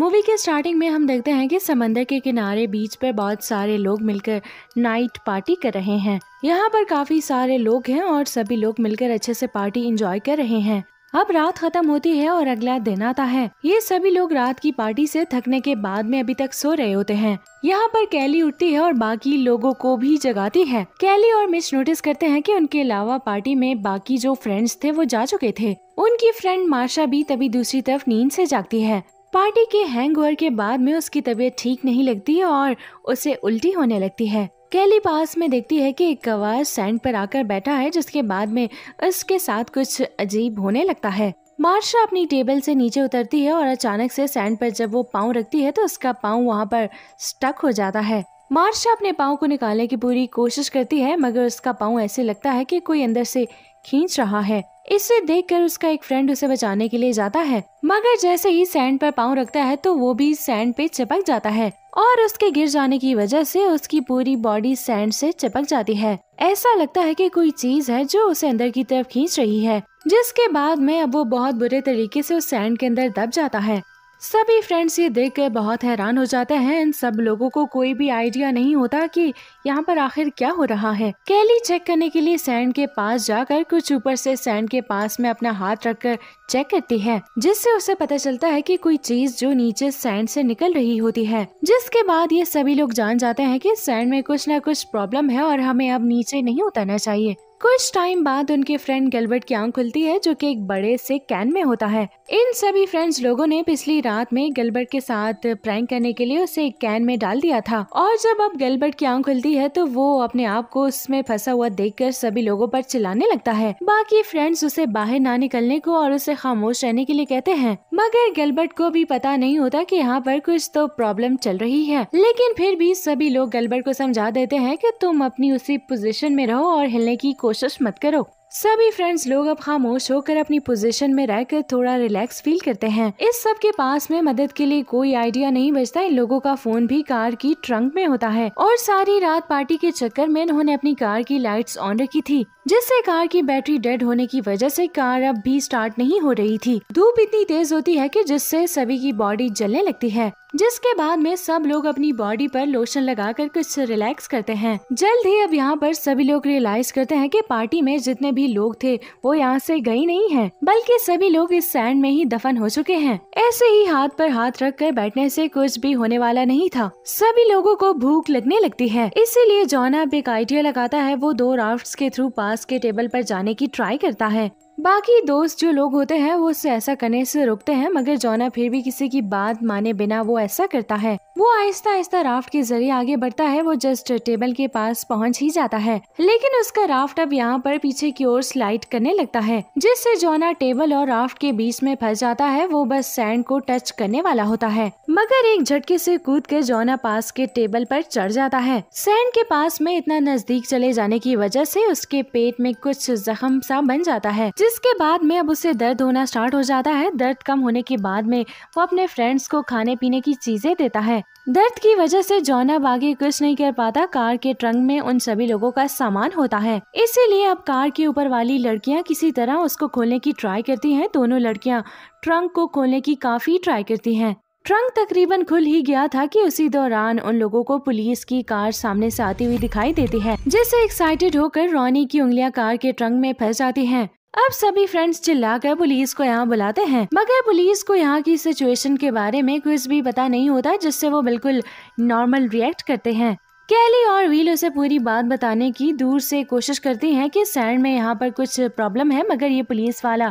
movie के starting में हम देखते हैं कि समंदर के किनारे बीच पर बहुत सारे लोग मिलकर नाइट पार्टी कर रहे हैं यहाँ पर काफी सारे लोग हैं और सभी लोग मिलकर अच्छे से पार्टी एंजॉय कर रहे हैं अब रात खत्म होती है और अगला दिन आता है ये सभी लोग रात की पार्टी से थकने के बाद में अभी तक सो रहे होते हैं यहाँ पर कैली उठती है और बाकी लोगों को भी जगाती है कैली और मिस नोटिस करते हैं कि उनके अलावा पार्टी में बाकी जो फ्रेंड्स थे वो जा चुके थे उनकी फ्रेंड मार्शा भी तभी दूसरी तरफ नींद से जागती है पार्टी के हैंगओवर के बाद में उसकी तबीयत ठीक नहीं लगती और उसे उल्टी होने लगती है कैली पास में देखती है कि एक कवार सैंड पर आकर बैठा है जिसके बाद में उसके साथ कुछ अजीब होने लगता है मार्शा अपनी टेबल से नीचे उतरती है और अचानक से सैंड पर जब वो पाँव रखती है तो उसका पाँव वहाँ पर स्टक हो जाता है मार्शा अपने पाँव को निकालने की पूरी कोशिश करती है मगर उसका पाँव ऐसे लगता है कि कोई अंदर से खींच रहा है इसे देखकर उसका एक फ्रेंड उसे बचाने के लिए जाता है मगर जैसे ही सैंड पर पाँव रखता है तो वो भी सैंड पे चिपक जाता है और उसके गिर जाने की वजह से उसकी पूरी बॉडी सैंड से चिपक जाती है ऐसा लगता है कि कोई चीज है जो उसे अंदर की तरफ खींच रही है जिसके बाद में अब वो बहुत बुरे तरीके से उस सैंड के अंदर दब जाता है सभी फ्रेंड्स ये देख कर बहुत हैरान हो जाते हैं इन सब लोगों को कोई भी आइडिया नहीं होता कि यहाँ पर आखिर क्या हो रहा है कैली चेक करने के लिए सैंड के पास जाकर कुछ ऊपर से सैंड के पास में अपना हाथ रखकर चेक करती है जिससे उसे पता चलता है कि कोई चीज जो नीचे सैंड से निकल रही होती है जिसके बाद ये सभी लोग जान जाते हैं कि सैंड में कुछ न कुछ प्रॉब्लम है और हमें अब नीचे नहीं उतरना चाहिए कुछ टाइम बाद उनके फ्रेंड गिलबर्ट की आंख खुलती है जो कि एक बड़े से कैन में होता है इन सभी फ्रेंड्स लोगों ने पिछली रात में गिलबर्ट के साथ प्रैंक करने के लिए उसे एक कैन में डाल दिया था और जब अब गिलबर्ट की आंख खुलती है तो वो अपने आप को उसमें फंसा हुआ देखकर सभी लोगों पर चिल्लाने लगता है बाकी फ्रेंड्स उसे बाहर ना निकलने को और उसे खामोश रहने के लिए कहते हैं मगर गिलबर्ट को भी पता नहीं होता की यहाँ पर कुछ तो प्रॉब्लम चल रही है लेकिन फिर भी सभी लोग गिलबर्ट को समझा देते हैं की तुम अपनी उसी पोजिशन में रहो और हिलने की कोशिश मत करो सभी फ्रेंड्स लोग अब खामोश होकर अपनी पोजीशन में रहकर थोड़ा रिलैक्स फील करते हैं इस सब के पास में मदद के लिए कोई आइडिया नहीं बचता इन लोगों का फोन भी कार की ट्रंक में होता है और सारी रात पार्टी के चक्कर में इन्होंने अपनी कार की लाइट्स ऑन रखी थी जिससे कार की बैटरी डेड होने की वजह से कार अब भी स्टार्ट नहीं हो रही थी धूप इतनी तेज होती है कि जिससे सभी की बॉडी जलने लगती है जिसके बाद में सब लोग अपनी बॉडी पर लोशन लगाकर कुछ रिलैक्स करते हैं जल्द ही अब यहाँ पर सभी लोग रियलाइज करते हैं कि पार्टी में जितने भी भी लोग थे वो यहाँ से गई नहीं है बल्कि सभी लोग इस सैंड में ही दफन हो चुके हैं ऐसे ही हाथ पर हाथ रख कर बैठने से कुछ भी होने वाला नहीं था सभी लोगों को भूख लगने लगती है इसीलिए जॉन अब एक आइडिया लगाता है वो दो राफ्ट के थ्रू पास के टेबल पर जाने की ट्राई करता है बाकी दोस्त जो लोग होते हैं वो उससे ऐसा करने से रुकते हैं मगर जॉना फिर भी किसी की बात माने बिना वो ऐसा करता है वो आहिस्ता आहिस्ता राफ्ट के जरिए आगे बढ़ता है वो जस्ट टेबल के पास पहुंच ही जाता है लेकिन उसका राफ्ट अब यहाँ पर पीछे की ओर स्लाइड करने लगता है जिससे जोना टेबल और राफ्ट के बीच में फंस जाता है वो बस सैंड को टच करने वाला होता है मगर एक झटके से कूद कर जोना पास के टेबल पर चढ़ जाता है सैंड के पास में इतना नजदीक चले जाने की वजह से उसके पेट में कुछ जख्म सा बन जाता है जिसके बाद में अब उसे दर्द होना स्टार्ट हो जाता है दर्द कम होने के बाद में वो अपने फ्रेंड्स को खाने पीने की चीजें देता है दर्द की वजह से जॉनब आगे कुछ नहीं कर पाता कार के ट्रंक में उन सभी लोगों का सामान होता है इसीलिए अब कार के ऊपर वाली लड़कियां किसी तरह उसको खोलने की ट्राई करती हैं दोनों लड़कियां ट्रंक को खोलने की काफी ट्राई करती हैं ट्रंक तकरीबन खुल ही गया था कि उसी दौरान उन लोगों को पुलिस की कार सामने से आती हुई दिखाई देती है जिससे एक्साइटेड होकर रोनी की उंगलियां कार के ट्रंक में फंस जाती हैं अब सभी फ्रेंड्स चिल्ला कर पुलिस को यहाँ बुलाते हैं मगर पुलिस को यहाँ की सिचुएशन के बारे में कुछ भी पता नहीं होता जिससे वो बिल्कुल नॉर्मल रिएक्ट करते हैं कैली और व्हील उसे पूरी बात बताने की दूर से कोशिश करती हैं कि सैंड में यहाँ पर कुछ प्रॉब्लम है मगर ये पुलिस वाला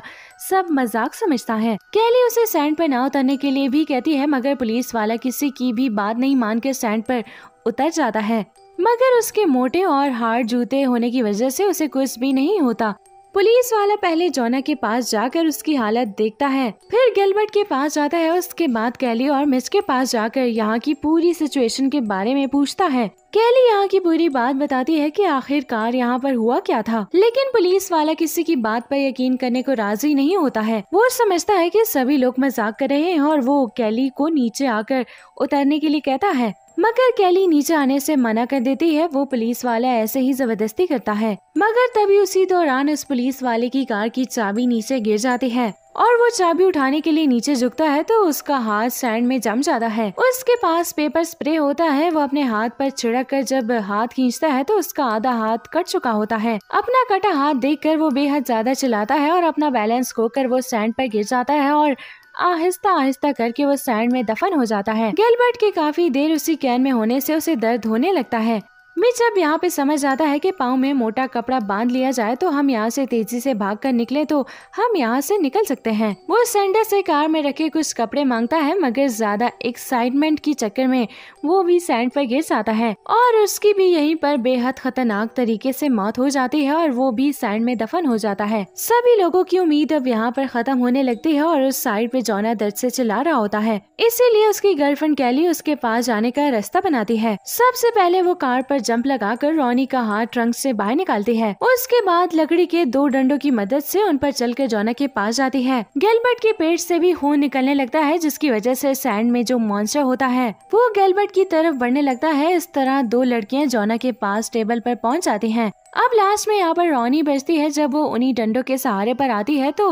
सब मजाक समझता है कैली उसे सैंड पर ना उतरने के लिए भी कहती है मगर पुलिस वाला किसी की भी बात नहीं मान के सैंड पर उतर जाता है मगर उसके मोटे और हार्ड जूते होने की वजह से उसे कुछ भी नहीं होता पुलिस वाला पहले जोना के पास जाकर उसकी हालत देखता है फिर गिलबर्ट के पास जाता है उसके बाद कैली और मिस के पास जाकर यहाँ की पूरी सिचुएशन के बारे में पूछता है कैली यहाँ की पूरी बात बताती है कि आखिरकार यहाँ पर हुआ क्या था लेकिन पुलिस वाला किसी की बात पर यकीन करने को राजी नहीं होता है वो समझता है कि सभी लोग मजाक कर रहे हैं और वो कैली को नीचे आकर उतरने के लिए कहता है मगर कैली नीचे आने से मना कर देती है वो पुलिस वाला ऐसे ही जबरदस्ती करता है मगर तभी उसी दौरान उस पुलिस वाले की कार की चाबी नीचे गिर जाती है और वो चाबी उठाने के लिए नीचे झुकता है तो उसका हाथ सैंड में जम जाता है उसके पास पेपर स्प्रे होता है वो अपने हाथ पर छिड़क कर जब हाथ खींचता है तो उसका आधा हाथ कट चुका होता है अपना कटा हाथ देखकर वो बेहद ज्यादा चिल्लाता है और अपना बैलेंस खोकर वो सैंड पर गिर जाता है और आहिस्ता आहिस्ता करके वो सैंड में दफन हो जाता है गिलबर्ट के काफी देर उसी कैन में होने से उसे दर्द होने लगता है मैं जब यहाँ पे समझ आता है कि पाँव में मोटा कपड़ा बांध लिया जाए तो हम यहाँ से तेजी से भाग कर निकले तो हम यहाँ से निकल सकते हैं वो सेंडर से कार में रखे कुछ कपड़े मांगता है मगर ज्यादा एक्साइटमेंट की चक्कर में वो भी सैंड पर गिर जाता है और उसकी भी यहीं पर बेहद खतरनाक तरीके से मौत हो जाती है और वो भी सैंड में दफन हो जाता है सभी लोगो की उम्मीद अब यहाँ पर खत्म होने लगती है और उस साइड पे जोना दर्द ऐसी चिल्ला रहा होता है इसीलिए उसकी गर्लफ्रेंड कैली उसके पास जाने का रास्ता बनाती है सबसे पहले वो कार जंप लगाकर रोनी का हाथ ट्रंक से बाहर निकालती है उसके बाद लकड़ी के दो डंडों की मदद से उन पर चलकर जोना के पास जाती है गैलबर्ट के पेट से भी खून निकलने लगता है जिसकी वजह से सैंड में जो मॉन्स्टर होता है वो गैलबर्ट की तरफ बढ़ने लगता है इस तरह दो लड़कियां जोना के पास टेबल पर पहुंच जाती हैं अब लास्ट में यहाँ पर रोनी बचती है जब वो उन्हीं डंडों के सहारे पर आती है तो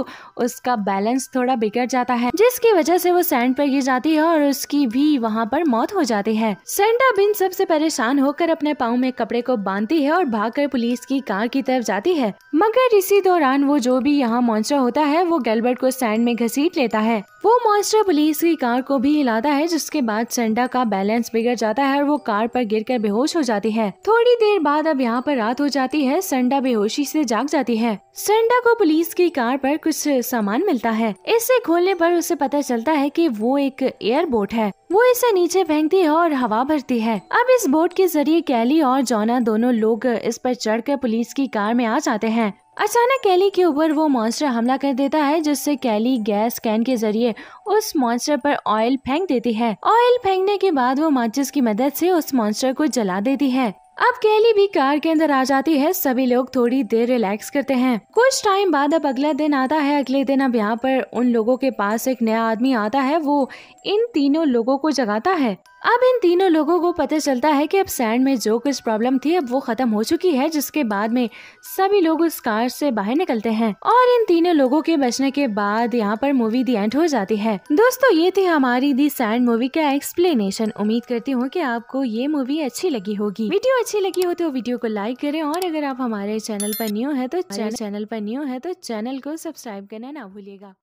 उसका बैलेंस थोड़ा बिगड़ जाता है जिसकी वजह से वो सैंड पर गिर जाती है और उसकी भी वहाँ पर मौत हो जाती है सेंडा बिन सबसे परेशान होकर अपने पाँव में कपड़े को बांधती है और भाग पुलिस की कार की तरफ जाती है मगर इसी दौरान वो जो भी यहाँ मॉन्स्टर होता है वो गलबर्ट को सैंड में घसीट लेता है वो मॉन्स्टर पुलिस की कार को भी हिलाता है जिसके बाद सेंडा का बैलेंस बिगड़ जाता है और वो कार पर गिरकर बेहोश हो जाती है थोड़ी देर बाद अब यहाँ पर रात हो जाती है सेंडा बेहोशी से जाग जाती है सेंडा को पुलिस की कार पर कुछ सामान मिलता है इसे खोलने पर उसे पता चलता है कि वो एक एयर बोट है वो इसे नीचे फेंकती है और हवा भरती है अब इस बोट के जरिए कैली और जोना दोनों लोग इस पर चढ़कर पुलिस की कार में आ जाते हैं अचानक कैली के ऊपर वो मॉन्स्टर हमला कर देता है जिससे कैली गैस कैन के जरिए उस मॉन्स्टर पर ऑयल फेंक देती है ऑयल फेंकने के बाद वो माचिस की मदद से उस मॉन्स्टर को जला देती है अब कैली भी कार के अंदर आ जाती है सभी लोग थोड़ी देर रिलैक्स करते हैं कुछ टाइम बाद अब अगला दिन आता है अगले दिन अब यहाँ पर उन लोगों के पास एक नया आदमी आता है वो इन तीनों लोगों को जगाता है अब इन तीनों लोगों को पता चलता है कि अब सैंड में जो कुछ प्रॉब्लम थी अब वो खत्म हो चुकी है जिसके बाद में सभी लोग उस कार से बाहर निकलते हैं और इन तीनों लोगों के बचने के बाद यहाँ पर मूवी दी एंड हो जाती है दोस्तों ये थी हमारी दी सैंड मूवी का एक्सप्लेनेशन उम्मीद करती हूँ की आपको ये मूवी अच्छी लगी होगी वीडियो अच्छी लगी हो तो वीडियो को लाइक करे और अगर आप हमारे चैनल पर न्यू है तो चैनल पर न्यू है तो चैनल को सब्सक्राइब करना ना भूलिएगा